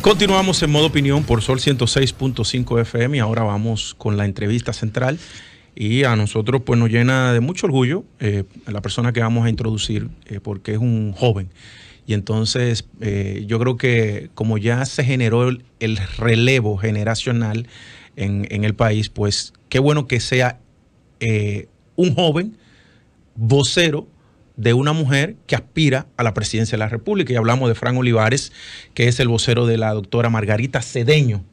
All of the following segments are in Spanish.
Continuamos en modo opinión por Sol 106.5 FM y ahora vamos con la entrevista central y a nosotros pues nos llena de mucho orgullo eh, la persona que vamos a introducir eh, porque es un joven y entonces eh, yo creo que como ya se generó el, relevo generacional en, el país pues qué bueno que sea un joven vocero de una mujer que aspira a la presidencia de la República. Y hablamos de Fran Olivares, que es el vocero de la doctora Margarita Cedeño.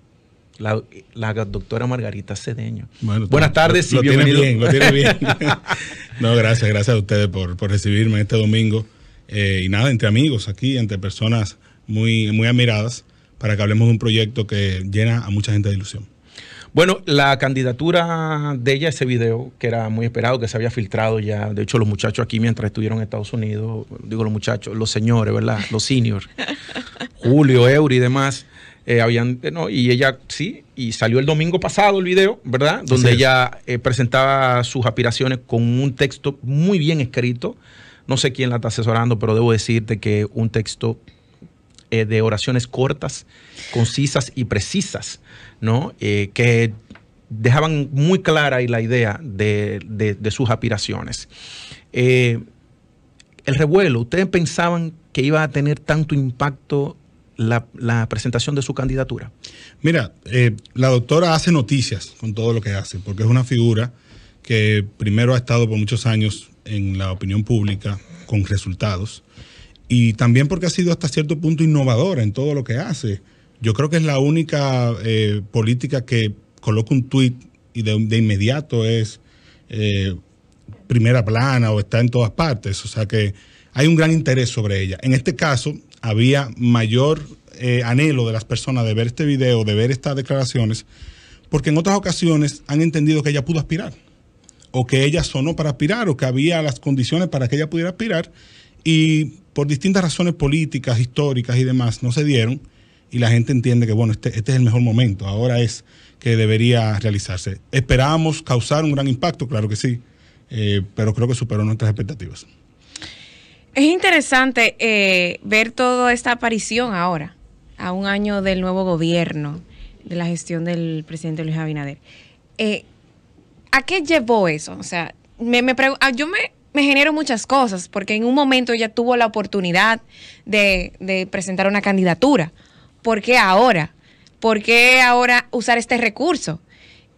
La, doctora Margarita Cedeño. Buenas tardes lo, Tiene bien, no, gracias, gracias a ustedes por, recibirme este domingo. Eh, y nada, entre amigos aquí, entre personas muy, muy admiradas, para que hablemos de un proyecto que llena a mucha gente de ilusión. Bueno, la candidatura de ella, ese video que era muy esperado, que se había filtrado ya. De hecho, los muchachos aquí mientras estuvieron en Estados Unidos, digo los muchachos, los señores, ¿verdad? Los seniors, Julio, Eury y demás, eh, habían. Eh, no, y ella sí, y salió el domingo pasado el video, ¿verdad? Donde ella eh, presentaba sus aspiraciones con un texto muy bien escrito. No sé quién la está asesorando, pero debo decirte que un texto eh, de oraciones cortas, concisas y precisas, ¿no? Eh, que dejaban muy clara la idea de, sus aspiraciones. Eh, el revuelo, ¿ustedes pensaban que iba a tener tanto impacto la, presentación de su candidatura? Mira, la doctora hace noticias con todo lo que hace, porque es una figura que primero ha estado por muchos años en la opinión pública con resultados y también porque ha sido hasta cierto punto innovadora en todo lo que hace. Yo creo que es la única eh, política que coloca un tuit y de, inmediato es eh, primera plana o está en todas partes. O sea que hay un gran interés sobre ella. En este caso, había mayor eh, anhelo de las personas de ver este video, de ver estas declaraciones, porque en otras ocasiones han entendido que ella pudo aspirar, o que ella sonó para aspirar, o que había las condiciones para que ella pudiera aspirar, y por distintas razones políticas, históricas y demás, no se dieron y la gente entiende que, bueno, este, este es el mejor momento, ahora es que debería realizarse. Esperábamos causar un gran impacto, claro que sí, eh, pero creo que superó nuestras expectativas. Es interesante eh, ver toda esta aparición ahora, a un año del nuevo gobierno, de la gestión del presidente Luis Abinader. Eh, ¿A qué llevó eso? O sea, me, me ah, yo me me generó muchas cosas, porque en un momento ella tuvo la oportunidad de, presentar una candidatura. ¿Por qué ahora? ¿Por qué ahora usar este recurso?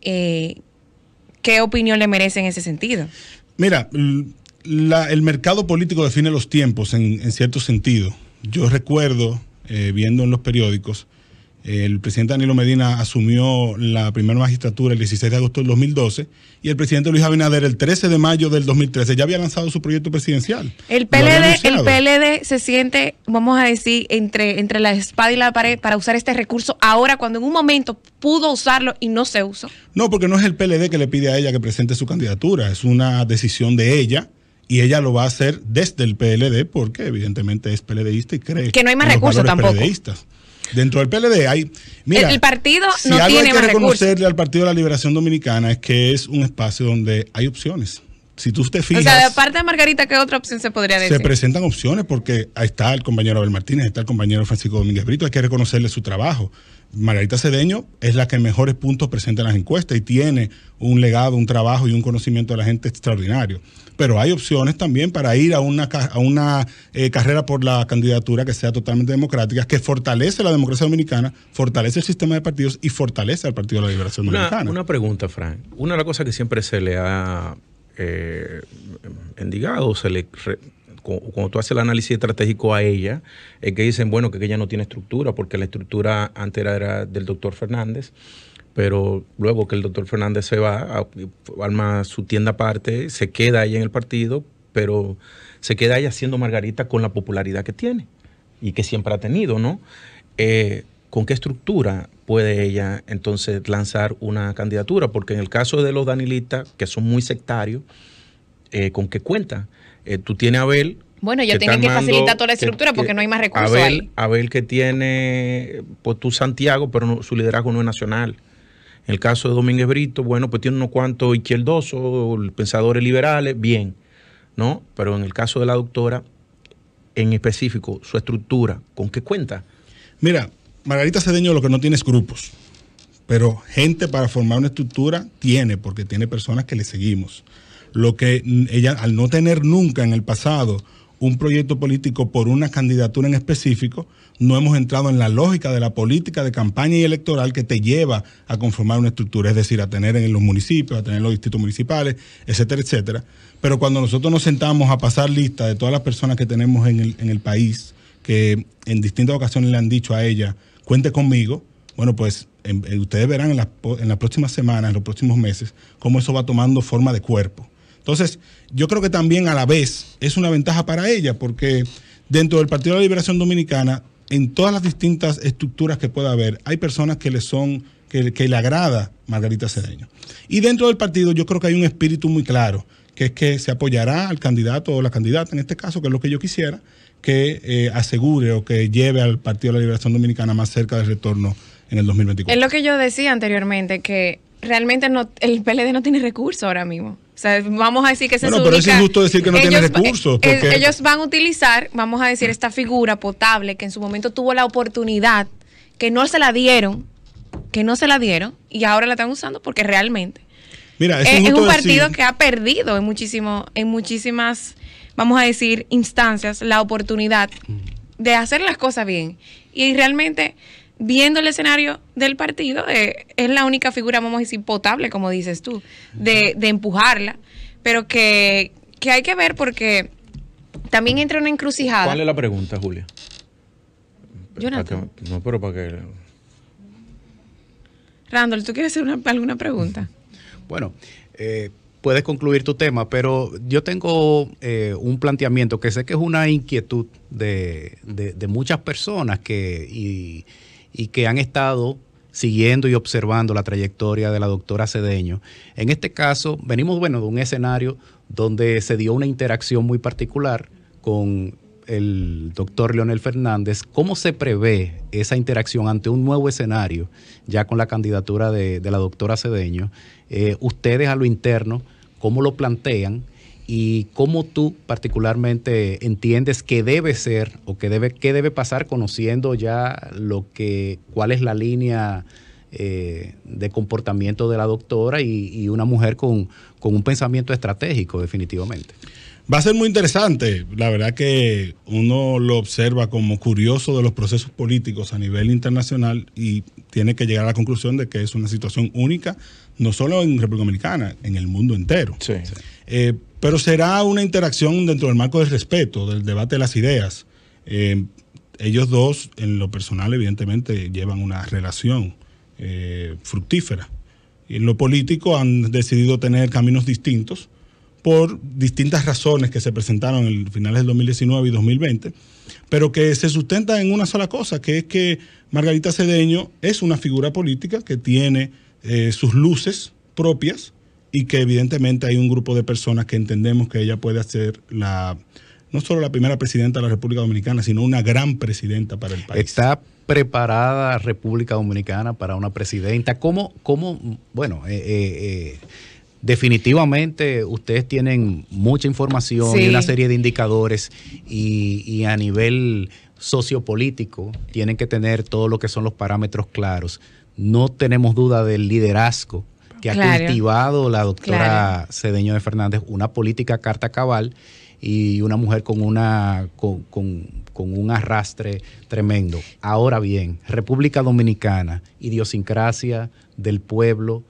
Eh, ¿Qué opinión le merece en ese sentido? Mira, el mercado político define los tiempos en, cierto sentido. Yo recuerdo, eh, viendo en los periódicos, el presidente Danilo Medina asumió la primera magistratura el 16 de agosto del 2012 y el presidente Luis Abinader el 13 de mayo del 2013 ya había lanzado su proyecto presidencial. El PLD, el se siente, vamos a decir, entre, entre la espada y la pared para usar este recurso ahora cuando en un momento pudo usarlo y no se usó. No, porque no es el PLD que le pide a ella que presente su candidatura, es una decisión de ella y ella lo va a hacer desde el PLD porque evidentemente es PLDista y cree que no hay más recursos tampoco dentro del PLD hay. Mira, el, partido si algo hay que reconocerle al Partido de la Liberación Dominicana es que es un espacio donde hay opciones. Si tú te fijas. O sea, aparte de Margarita, ¿qué otra opción se podría decir? Se presentan opciones porque está el compañero Abel Martínez, está el compañero Francisco Domínguez Brito, hay que reconocerle su trabajo. Margarita Cedeño es la que mejores puntos presenta en las encuestas y tiene un legado, un trabajo y un conocimiento de la gente extraordinario. Pero hay opciones también para ir a una, eh, carrera por la candidatura que sea totalmente democrática, que fortalece la democracia dominicana, fortalece el sistema de partidos y fortalece al Partido de la Liberación Dominicana. Una pregunta, Frank. Una de las cosas que siempre se le ha eh, endigado, se le cuando tú haces el análisis estratégico a ella, es que dicen, bueno, que ella no tiene estructura, porque la estructura antes era del doctor Fernández pero luego que el doctor Fernández se va, arma su tienda aparte, se queda ella en el partido, pero se queda ella siendo Margarita con la popularidad que tiene y que siempre ha tenido, ¿no? Eh, ¿Con qué estructura puede ella entonces lanzar una candidatura? Porque en el caso de los danilistas, que son muy sectarios, eh, ¿con qué cuenta? Eh, tú tienes a Abel. Bueno, ya tienen que facilitar toda la estructura porque no hay más recursos. Abel, ahí. Abel que tiene, pues tú Santiago, pero su liderazgo no es nacional. En el caso de Domínguez Brito, bueno, pues tiene unos cuantos izquierdosos, pensadores liberales, bien, ¿no? Pero en el caso de la doctora, en específico, su estructura, ¿con qué cuenta? Mira, Margarita Cedeño lo que no tiene es grupos, pero gente para formar una estructura tiene, porque tiene personas que le seguimos lo que ella, al no tener nunca en el pasado un proyecto político por una candidatura en específico, no hemos entrado en la lógica de la política de campaña y electoral que te lleva a conformar una estructura, es decir, a tener en los municipios, a tener los distritos municipales, etcétera, etcétera. Pero cuando nosotros nos sentamos a pasar lista de todas las personas que tenemos en el, país, que en distintas ocasiones le han dicho a ella, cuente conmigo, bueno, pues eh, ustedes verán en las, en las próximas semanas, en los próximos meses, cómo eso va tomando forma de cuerpo. Entonces, yo creo que también a la vez es una ventaja para ella, porque dentro del Partido de la Liberación Dominicana, en todas las distintas estructuras que pueda haber, hay personas que le son, que, le agrada Margarita Cedeño. Y dentro del partido, yo creo que hay un espíritu muy claro, que es que se apoyará al candidato o la candidata, en este caso, que es lo que yo quisiera, que eh, asegure o que lleve al Partido de la Liberación Dominicana más cerca del retorno en el 2024. Es lo que yo decía anteriormente, que realmente no, el PLD no tiene recursos ahora mismo vamos a decir que se bueno, pero es injusto decir que no ellos, tiene recursos. Eh, porque... Ellos van a utilizar, vamos a decir, esta figura potable que en su momento tuvo la oportunidad, que no se la dieron, que no se la dieron, y ahora la están usando porque realmente Mira, es, eh, un partido que ha perdido en, muchísimo, en muchísimas, vamos a decir, instancias la oportunidad mm. de hacer las cosas bien. Y realmente viendo el escenario del partido, eh, es la única figura, vamos a decir, potable, como dices tú, de, empujarla, pero que, hay que ver porque también entra una encrucijada. ¿Cuál es la pregunta, Julia? Jonathan. no, pero para que... Randall, ¿tú quieres hacer alguna pregunta? Bueno, eh, puedes concluir tu tema, pero yo tengo eh, un planteamiento que sé que es una inquietud de, muchas personas que y que han estado siguiendo y observando la trayectoria de la doctora Cedeño. En este caso, venimos, bueno, de un escenario donde se dio una interacción muy particular con el doctor Leonel Fernández, ¿cómo se prevé esa interacción ante un nuevo escenario, ya con la candidatura de, la doctora Cedeño? Eh, ustedes a lo interno, ¿cómo lo plantean? y cómo tú particularmente entiendes qué debe ser o debe, qué debe pasar conociendo ya lo que, cuál es la línea eh, de comportamiento de la doctora y, una mujer con, un pensamiento estratégico, definitivamente. Va a ser muy interesante. La verdad que uno lo observa como curioso de los procesos políticos a nivel internacional y tiene que llegar a la conclusión de que es una situación única, no solo en República Dominicana, en el mundo entero. Sí. Eh, pero será una interacción dentro del marco del respeto, del debate de las ideas. Eh, ellos dos, en lo personal, evidentemente, llevan una relación eh, fructífera. Y en lo político han decidido tener caminos distintos por distintas razones que se presentaron en finales del 2019 y 2020, pero que se sustenta en una sola cosa, que es que Margarita Cedeño es una figura política que tiene eh, sus luces propias, y que evidentemente hay un grupo de personas que entendemos que ella puede ser la no solo la primera presidenta de la República Dominicana, sino una gran presidenta para el país. Está preparada República Dominicana para una presidenta. ¿Cómo, cómo bueno, eh, eh, eh, definitivamente ustedes tienen mucha información y una serie de indicadores y, y a nivel sociopolítico tienen que tener todo lo que son los parámetros claros. No tenemos duda del liderazgo que ha cultivado la doctora Cedeño de Fernández, una política carta cabal y una mujer con, una, con, un arrastre tremendo. Ahora bien, República Dominicana, idiosincrasia del pueblo,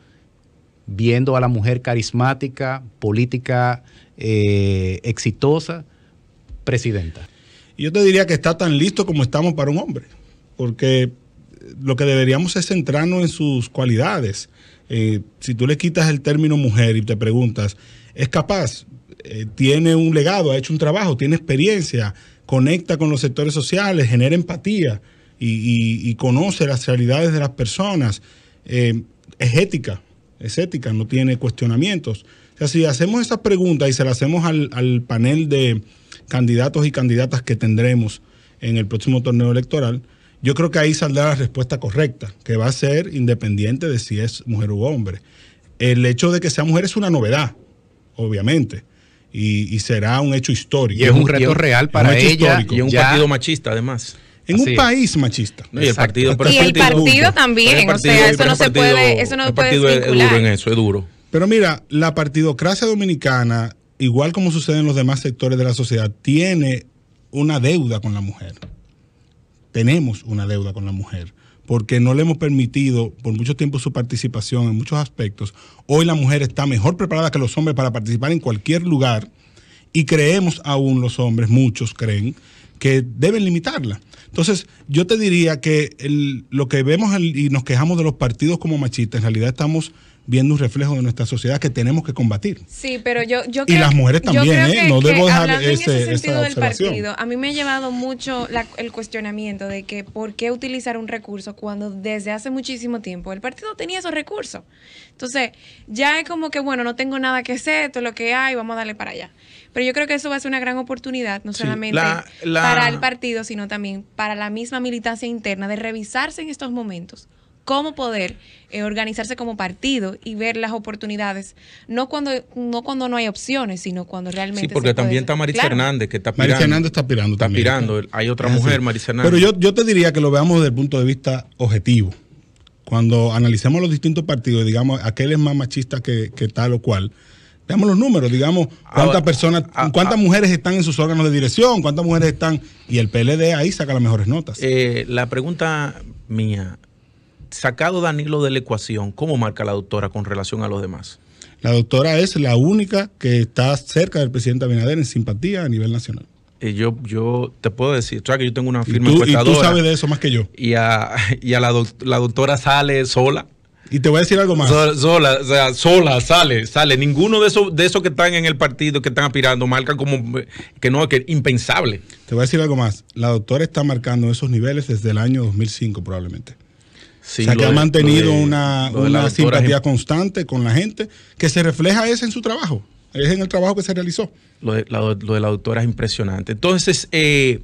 viendo a la mujer carismática, política eh, exitosa, presidenta. Yo te diría que está tan listo como estamos para un hombre, porque lo que deberíamos es centrarnos en sus cualidades. Eh, si tú le quitas el término mujer y te preguntas, ¿es capaz? Eh, ¿Tiene un legado? ¿Ha hecho un trabajo? ¿Tiene experiencia? ¿Conecta con los sectores sociales? ¿Genera empatía? Y, conoce las realidades de las personas. Eh, es ética, es ética, no tiene cuestionamientos. O sea, si hacemos esas preguntas y se las hacemos al panel de candidatos y candidatas que tendremos en el próximo torneo electoral, yo creo que ahí saldrá la respuesta correcta, que va a ser independiente de si es mujer u hombre. El hecho de que sea mujer es una novedad, obviamente. Y, será un hecho histórico. Y es un reto real para ella y un partido machista, además. En un país machista. y el partido, también. o sea, eso no se puede. Eso no el partido es duro en eso, es duro. Pero mira, la partidocracia dominicana, igual como sucede en los demás sectores de la sociedad, tiene una deuda con la mujer tenemos una deuda con la mujer porque no le hemos permitido por mucho tiempo su participación en muchos aspectos. Hoy la mujer está mejor preparada que los hombres para participar en cualquier lugar y creemos aún los hombres, muchos creen, que deben limitarla. Entonces, yo te diría que el, lo que vemos y nos quejamos de los partidos como machistas, en realidad estamos viendo un reflejo de nuestra sociedad que tenemos que combatir. Sí, pero yo, yo creo, Y las mujeres también, ¿eh? no debo dejar ese, en ese sentido del partido. A mí me ha llevado mucho el cuestionamiento de que por qué utilizar un recurso cuando desde hace muchísimo tiempo el partido tenía esos recursos. Entonces, ya es como que, bueno, no tengo nada que hacer, todo lo que hay, vamos a darle para allá. Pero yo creo que eso va a ser una gran oportunidad, no solamente para el partido, sino también para la misma militancia interna de revisarse en estos momentos cómo poder eh, organizarse como partido y ver las oportunidades, no cuando no cuando no hay opciones, sino cuando realmente... Sí, porque también está Marisa Fernández, que está pirando. Marisa Hernández está pirando está Pirando. Hay otra mujer, Marisa Hernández Pero yo, te diría que lo veamos desde el punto de vista objetivo. Cuando analicemos los distintos partidos, digamos, aquel es más machista que, que tal o cual, veamos los números, digamos, cuántas ah, personas, ah, cuántas ah. mujeres están en sus órganos de dirección, cuántas mujeres están, y el PLD ahí saca las mejores notas. Eh, la pregunta mía, sacado Danilo de la ecuación, ¿cómo marca la doctora con relación a los demás? La doctora es la única que está cerca del presidente Abinader en simpatía a nivel nacional. Y eh, yo, yo te puedo decir, que yo tengo una firma ¿Y tú, Y tú sabes de eso más que yo. Y a, la, doctora sale sola. Y te voy a decir algo más. Sola, o sea, sola sale, sale. Ninguno de esos, de esos que están en el partido, que están aspirando, marca como que no, que impensable. Te voy a decir algo más. La doctora está marcando esos niveles desde el año 2005 probablemente o sea, que ha mantenido una, simpatía constante con la gente, que se refleja eso en su trabajo, es en el trabajo que se realizó. Lo de, la, lo de la doctora es impresionante. Entonces, eh,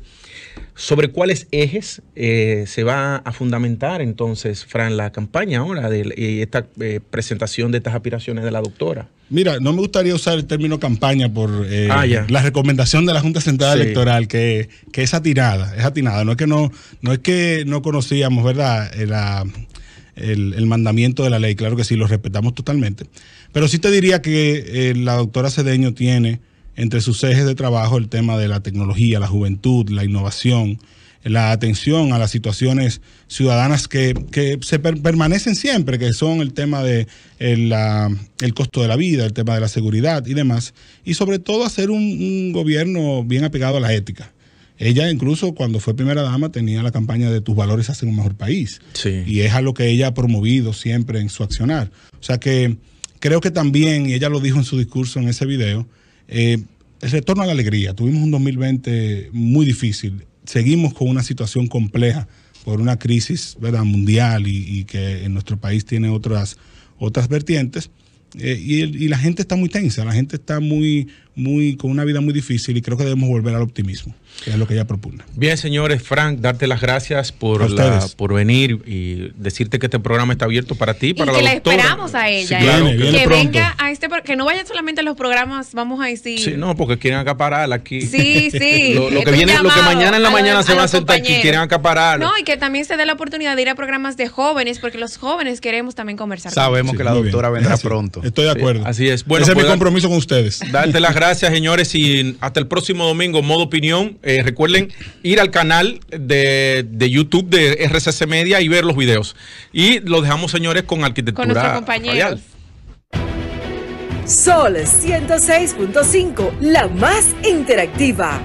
¿Sobre cuáles ejes eh, se va a fundamentar entonces, Fran, la campaña ahora de, eh, esta eh, presentación de estas aspiraciones de la doctora? Mira, no me gustaría usar el término campaña por ah, la recomendación de la Junta Central Electoral, que, es atinada, es atinada. No es que no, no es que no conocíamos, ¿verdad? el, el, mandamiento de la ley, claro que sí, lo respetamos totalmente. Pero sí te diría que la doctora Cedeño tiene entre sus ejes de trabajo el tema de la tecnología, la juventud, la innovación, la atención a las situaciones ciudadanas que, se permanecen siempre, que son el tema de eh, el, costo de la vida, el tema de la seguridad y demás, y sobre todo hacer un, gobierno bien apegado a la ética. Ella incluso cuando fue primera dama tenía la campaña de tus valores hacen un mejor país. Y es a lo que ella ha promovido siempre en su accionar. O sea que creo que también, y ella lo dijo en su discurso en ese video, eh, el retorno a la alegría. Tuvimos un 2020 muy difícil. Seguimos con una situación compleja por una crisis ¿verdad? mundial y, que en nuestro país tiene otras, otras vertientes. Eh, y, la gente está muy tensa, la gente está muy, muy, con una vida muy difícil y creo que debemos volver al optimismo, que es lo que ella propone. Bien, señores, Frank, darte las gracias por, por venir y decirte que este programa está abierto para ti, para y que la esperamos a ella. que venga a este, que no vayan solamente a los programas, vamos a decir. Sí, no, porque quieren acaparar aquí. Sí, sí. lo, que viene, lo que mañana en la mañana se va a sentar aquí, quieren acaparar. No, y que también se dé la oportunidad de ir a programas de jóvenes, porque los jóvenes queremos también conversar. Sabemos sí, que la doctora vendrá pronto. Estoy de acuerdo. Así es. Bueno, Ese es mi pues, compromiso con ustedes. Darte las gracias gracias, señores, y hasta el próximo domingo, modo opinión. Eh, recuerden ir al canal de, YouTube de RCC Media y ver los videos. Y los dejamos, señores, con arquitectura. Con compañero. Sol 106.5, la más interactiva.